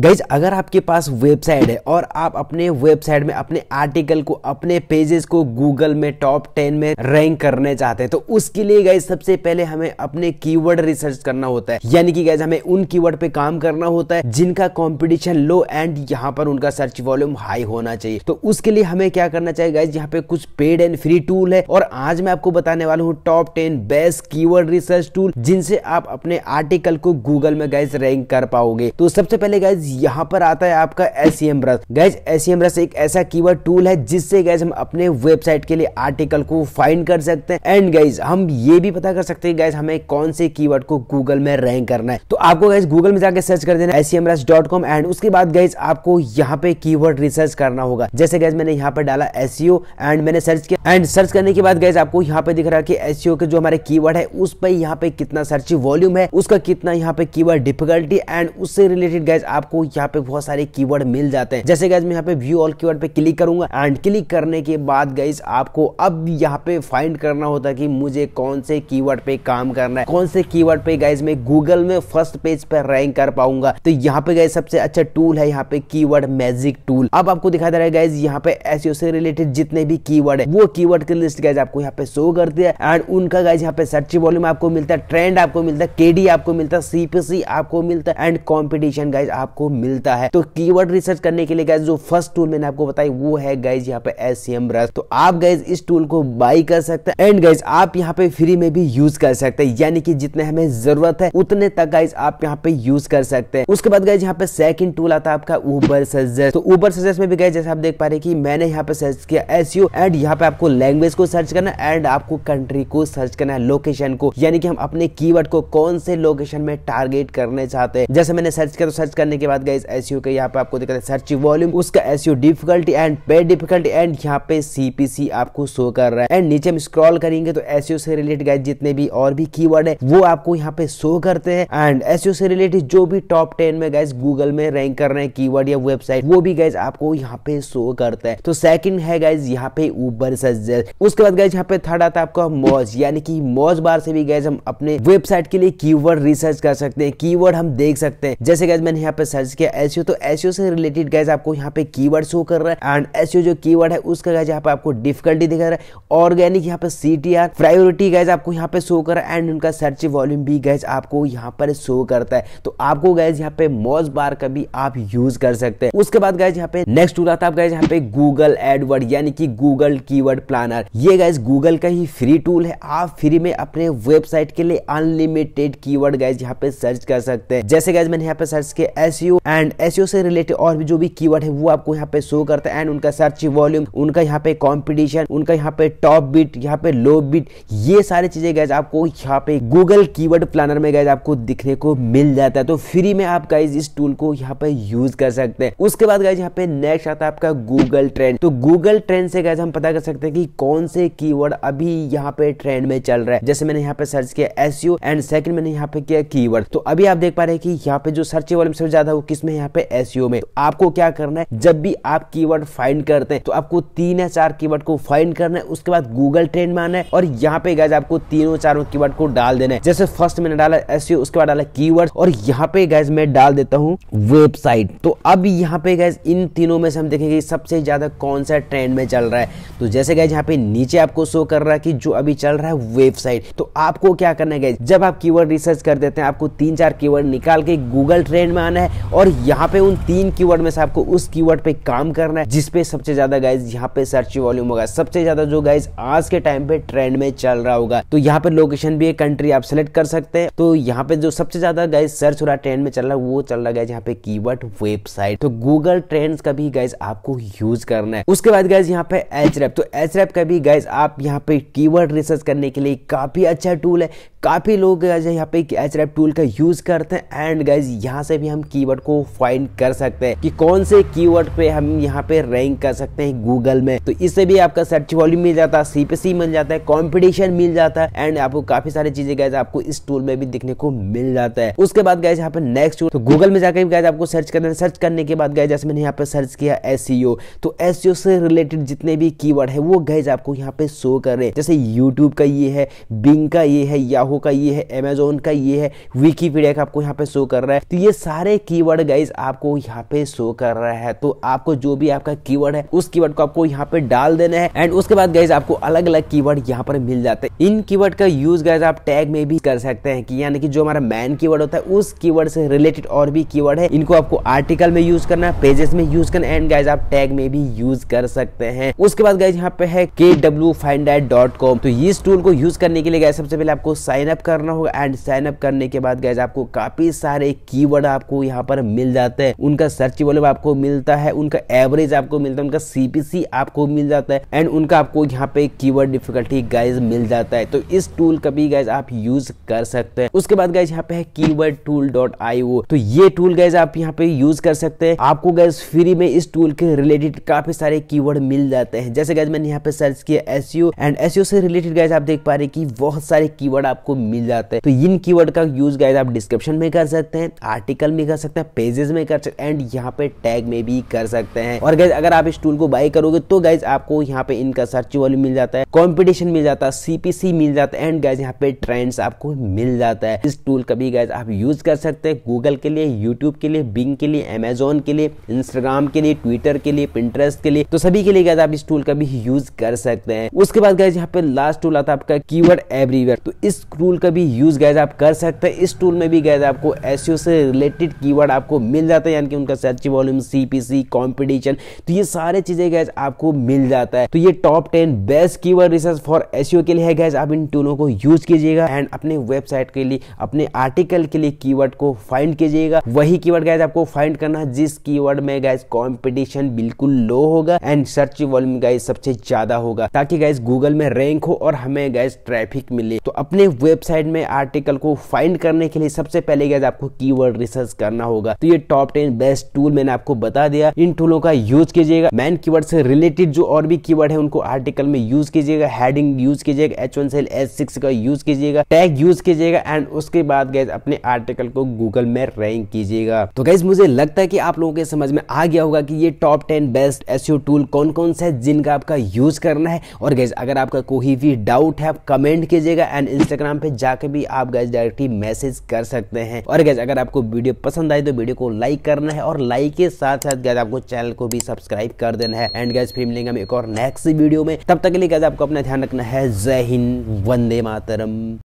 guys अगर आपके पास website है और आप अपने वेबसाइट में अपने आर्टिकल को अपने पेजेस को गूगल में टॉप टेन में रैंक करने चाहते हैं तो उसके लिए गाइज सबसे पहले हमें अपने कीवर्ड रिसर्च करना होता है यानी कि गाइज हमें उन कीवर्ड पे काम करना होता है जिनका कॉम्पिटिशन लो एंड यहाँ पर उनका सर्च वॉल्यूम हाई होना चाहिए तो उसके लिए हमें क्या करना चाहिए गाइज यहाँ पे कुछ पेड एंड फ्री टूल है और आज मैं आपको बताने वाला हूँ top ten best keyword research tool जिनसे आप अपने आर्टिकल को गूगल में गाइज रैंक कर पाओगे तो सबसे पहले गाइज यहाँ पर आता है आपका S C M brush guys S C M brush एक ऐसा कीवर्ड टूल है जिससे गैज हम अपने वेबसाइट के लिए आर्टिकल को फाइंड कर सकते हैं एंड गैज हम ये भी पता कर सकते हैं गैज हमें कौन से कीवर्ड को गूगल में रैंक करना है तो आपको गैस गूगल में जाकर सर्च कर देना S C M brush dot com and उसके बाद गैज आपको यहाँ पे कीवर्ड रिसर्च करना होगा जैसे गैज मैंने यहाँ पर डाला एस सी ओ एंड मैंने सर्च किया एंड सर्च करने के बाद गैज आपको यहाँ पे दिख रहा है कि एस e के जो हमारे कीवर्ड है उस पर यहाँ पे कितना सर्च वॉल्यूम है उसका कितना यहाँ पे कीवर्ड डिफिकल्टी एंड उससे रिलेटेड गैज आपको यहाँ पे बहुत सारे कीवर्ड मिल जाते हैं जैसे गैस मैं यहाँ पे व्यू ऑल कीवर्ड पे क्लिक करूंगा एंड क्लिक करने के बाद गैस आपको अब यहाँ पे फाइंड करना होता है कि मुझे कौन से कीवर्ड पे काम करना है कौन से कीवर्ड पे गैस मैं गूगल में फर्स्ट पेज पर रैंक कर पाऊंगा तो यहाँ पे गए सबसे अच्छा टूल है यहाँ पे की मैजिक टूल अब आपको दिखा दे रहा है गैस यहाँ पे एसईओ e से रिलेटेड जितने भी की है वो कीवर्ड की लिस्ट गैस आपको यहाँ पे शो करती है एंड उनका गैस यहाँ पे सर्च वॉल्यूम आपको मिलता है ट्रेंड आपको मिलता है केडी आपको मिलता है सीपीसी आपको मिलता है एंड कॉम्पिटिशन गाइज आपको आपको मिलता है तो कीवर्ड रिसर्च करने के लिए गैस जो फर्स्ट टूल मैंने आपको बताई वो है गैस यहाँ पे एस सी e तो आप गैस इस टूल को बाई कर सकते हैं एंड गैस आप यहाँ पे फ्री में भी यूज कर सकते हैं यानी कि जितने हमें जरूरत है उतने तक गाइज आप यहाँ पे यूज कर सकते हैं उसके बाद गाइज यहाँ पे सेकंड टूल आता है आपका ऊबर सजेस्ट तो ऊबर सजेस्ट में भी गाइज जैसे आप देख पा रहे कि मैंने यहाँ पे सर्च किया एस एंड e यहाँ पे आपको लैंग्वेज को सर्च करना एंड आपको कंट्री को सर्च करना है लोकेशन को यानी कि हम अपने कीवर्ड को कौन से लोकेशन में टारगेट करने चाहते हैं जैसे मैंने सर्च किया तो सर्च करने के बाद गाइज एस के यहाँ पे आपको दिख रहा है सर्च वॉल्यूम उसका S difficulty and pay difficulty and यहाँ पे सीपीसी आपको शो कर रहा है एंड नीचे हम स्क्रॉल करेंगे तो एस से रिलेटेड गाइज जितने भी और भी की है वो आपको यहाँ पे शो करते हैं एंड एस से रिलेटेड जो भी टॉप टेन में गाइज गूगल में रैंक कर रहे हैं कीवर्ड या वेबसाइट वो भी गाइज आपको यहाँ पे शो करता तो है तो सेकंड है गाइज यहाँ पे ऊबर सजेस्ट उसके बाद गाइज यहाँ पे थर्ड आता है आपका मौज यानी कि मौज बार से भी गाइज हम अपने वेबसाइट के लिए कीवर्ड रिसर्च कर सकते हैं कीवर्ड हम देख सकते हैं जैसे गाइज मैंने यहाँ पे सर्च किया एस तो एस से रिलेटेड गैस आपको यहाँ पे की वर्ड शो कर रहा है एंड एस जो की है उसका गैस यहाँ पे आपको डिफिकल्टी दिखा रहा है ऑर्गेनिक यहाँ पे C T R priority guys आपको यहाँ पे शो कर रहा है एंड उनका सर्च वॉल्यूम भी गैस आपको यहाँ पर शो करता है तो आपको गैस यहाँ पे मोज बार का भी आप यूज कर सकते हैं उसके बाद गैस यहाँ पे नेक्स्ट टूल आता है गैस यहाँ पे गूगल एडवर्ड यानी कि गूगल कीवर्ड प्लानर ये गैस गूगल का ही फ्री टूल है आप फ्री में अपने वेबसाइट के लिए अनलिमिटेड की वर्ड गैस यहाँ पे सर्च कर सकते हैं जैसे गैस मैंने यहाँ पे सर्च किया एस एसईओ एंड एसईओ से रिलेटेड और भी जो भी कीवर्ड है वो आपको यहाँ पे शो करता है एंड उनका सर्च वॉल्यूम उनका यहाँ पे कॉम्पिटिशन उनका यहाँ पे टॉप बीट यहाँ पे लो बीट ये सारी चीजें गैज आपको यहाँ पे गूगल कीवर्ड प्लानर में गैज आपको दिखने को मिल जाता है तो फ्री में आप गाइज इस टूल को यहाँ पे यूज कर सकते हैं उसके बाद गाइज यहाँ पे नेक्स्ट आता है आपका गूगल ट्रेंड तो गूगल ट्रेंड से गाइज हम पता कर सकते हैं कि कौन से कीवर्ड अभी यहाँ पे ट्रेंड में चल रहा है जैसे मैंने यहाँ पे सर्च किया एसईओ एंड सेकंड मैंने यहाँ पे किया कीवर्ड तो अभी आप देख पा रहे हैं कि यहाँ पे जो सर्च वॉल्यूम सबसे ज्यादा हूँ किसमें यहाँ पे एस में तो आपको क्या करना है जब भी आप कीवर्ड फाइंड करते हैं तो आपको तीन या चार कीवर्ड को फाइंड करना है उसके बाद गूगल ट्रेंड में आना है और यहाँ पे गैस आपको तीनों चारों कीवर्ड को डाल देना है जैसे फर्स्ट मैंने डाला एस उसके बाद डाला कीवर्ड और यहाँ पे गैस मैं डाल देता हूँ वेबसाइट तो अब यहाँ पे गैस इन तीनों में से हम देखेंगे सबसे ज्यादा कौन सा ट्रेंड में चल रहा है तो जैसे गैस यहाँ पे नीचे आपको शो कर रहा है कि जो अभी चल रहा है वेबसाइट तो आपको क्या करना है गैस जब आप कीवर्ड रिसर्च कर देते हैं आपको तीन चार कीवर्ड निकाल के गूगल ट्रेंड में आना है और यहाँ पे उन तीन कीवर्ड में से आपको उस कीवर्ड पे काम करना है जिसपे सबसे ज्यादा गाइज यहाँ पे सर्च वॉल्यूम होगा सबसे ज्यादा जो गाइज आज के टाइम पे ट्रेंड में चल रहा होगा तो यहाँ पे लोकेशन भी है कंट्री आप सेलेक्ट कर सकते हैं तो यहाँ पे जो सबसे ज्यादा गाइज सर्च हो रहा है ट्रेंड में चल रहा है वो चल रहा है यहाँ पे की वेबसाइट तो गूगल ट्रेंड का भी गाइज आपको यूज करना है उसके बाद गाइज यहाँ पे एच तो एच का भी गाइज आप यहाँ पे की रिसर्च करने के लिए काफी अच्छा टूल है काफ़ी लोग यहाँ पे एच रैप टूल का यूज़ करते हैं एंड गाइज यहाँ से भी हम कीवर्ड को फाइंड कर सकते हैं कि कौन से कीवर्ड पे हम यहाँ पे रैंक कर सकते हैं गूगल में तो इससे भी आपका सर्च वॉल्यूम मिल जाता है सीपीसी मिल जाता है कॉम्पिटिशन मिल जाता है एंड आपको काफ़ी सारी चीज़ें गाइज आपको इस टूल में भी दिखने को मिल जाता है उसके बाद गाइज यहाँ पे नेक्स्ट तो गूगल में जाकर गाइज आपको सर्च करना सर्च करने के बाद गाइज जैसे मैंने यहाँ पे सर्च किया एस e तो एस e से रिलेटेड जितने भी की है वो गाइज आपको यहाँ पे शो कर रहे हैं जैसे यूट्यूब का ये है बिंग का ये है याहू याहू का ये है अमेजोन का ये है विकीपीडिया का आपको यहाँ पे शो कर रहा है तो ये सारे कीवर्ड गाइज आपको यहाँ पे शो कर रहा है तो आपको जो भी आपका कीवर्ड है उस कीवर्ड को आपको यहाँ पे डाल देना है एंड उसके बाद गाइज आपको अलग अलग कीवर्ड यहाँ पर मिल जाते हैं इन कीवर्ड का यूज गाइज आप टैग में भी कर सकते हैं कि यानी कि जो हमारा मैन कीवर्ड होता है उस कीवर्ड से रिलेटेड और भी कीवर्ड है इनको आपको आर्टिकल में यूज करना पेजेस में यूज करना एंड गाइज आप टैग में भी यूज कर सकते हैं उसके बाद गाइज यहाँ पे है के तो इस टूल को यूज करने के लिए गाइज सबसे पहले आपको साइन साइनअप करना होगा एंड साइनअप करने के बाद गैज आपको काफ़ी सारे कीवर्ड आपको यहाँ पर मिल जाते हैं उनका सर्च वॉल्यूम आपको मिलता है उनका एवरेज आपको मिलता है उनका सीपीसी आपको मिल जाता है एंड उनका आपको यहाँ पे कीवर्ड डिफिकल्टी गाइज मिल जाता है तो इस टूल का भी गाइज आप यूज कर सकते हैं उसके बाद गाइज यहाँ पे है कीवर्ड टूल डॉट आई तो ये टूल गाइज आप यहाँ पे यूज कर सकते हैं आपको गाइज फ्री में इस टूल के रिलेटेड काफी सारे कीवर्ड मिल जाते हैं जैसे गाइज मैंने यहाँ पे सर्च किया एसयू एंड एसयू से रिलेटेड गाइज आप देख पा रहे की बहुत सारे कीवर्ड आपको आपको मिल जाता है तो इन कीवर्ड का यूज गाइज आप डिस्क्रिप्शन में कर सकते हैं आर्टिकल में कर सकते हैं पेजेस में कर सकते हैं एंड यहाँ पे टैग में भी कर सकते हैं और गाइज अगर आप इस टूल को बाय करोगे तो गाइज आपको यहाँ पे इनका सर्च वॉल्यूम मिल जाता है कॉम्पिटिशन मिल जाता है सीपीसी मिल जाता है एंड गाइज यहाँ पे ट्रेंड्स आपको मिल जाता है इस टूल का भी गाइज आप यूज कर सकते हैं गूगल के लिए यूट्यूब के लिए बिंग के लिए अमेजोन के लिए इंस्टाग्राम के लिए ट्विटर के लिए पिंटरेस्ट के लिए तो सभी के लिए गाइज आप इस टूल का भी यूज कर सकते हैं उसके बाद गाइज यहाँ पे लास्ट टूल आता है आपका कीवर्ड एवरीवेयर तो इस टूल का भी यूज़ गैज आप कर सकते हैं इस टूल में भी गैज आपको एस e से रिलेटेड कीवर्ड आपको मिल जाता है यानी कि उनका सर्च वॉल्यूम सीपीसी कंपटीशन तो ये सारे चीज़ें गैज आपको मिल जाता है तो ये top ten best keyword research for S के लिए है गैज आप इन टूलों को यूज कीजिएगा एंड अपने वेबसाइट के लिए अपने आर्टिकल के लिए की को फाइंड कीजिएगा वही की वर्ड आपको फाइंड करना है जिस की में गैज कॉम्पिटिशन बिल्कुल लो होगा एंड सर्च वॉल्यूम गैज सबसे ज्यादा होगा ताकि गैज गूगल में रैंक हो और हमें गैज ट्रैफिक मिले तो अपने वेबसाइट में आर्टिकल को फाइंड करने के लिए सबसे पहले गैस आपको कीवर्ड रिसर्च करना होगा तो ये टॉप टेन बेस्ट टूल मैंने आपको बता दिया इन टूलों का यूज कीजिएगा मैन कीवर्ड से रिलेटेड जो और भी कीवर्ड है उनको आर्टिकल में यूज कीजिएगा हेडिंग यूज कीजिएगा एच वन सेल एच सिक्स का यूज कीजिएगा टैग यूज कीजिएगा एंड उसके बाद गैस अपने आर्टिकल को गूगल में रैंक कीजिएगा तो गैस मुझे लगता है कि आप लोगों के समझ में आ गया होगा कि ये top ten best S tool कौन कौन से है जिनका आपका यूज करना है और गैस अगर आपका कोई भी डाउट है आप कमेंट कीजिएगा एंड इंस्टाग्राम पे जाके भी आप गैस डायरेक्टली मैसेज कर सकते हैं और गैस अगर आपको वीडियो पसंद आए तो वीडियो को लाइक करना है और लाइक के साथ साथ गैस आपको चैनल को भी सब्सक्राइब कर देना है एंड गैस फिर मिलेंगे हम एक और नेक्स्ट वीडियो में तब तक के लिए गैस आपको अपना ध्यान रखना है जय हिंद वंदे मातरम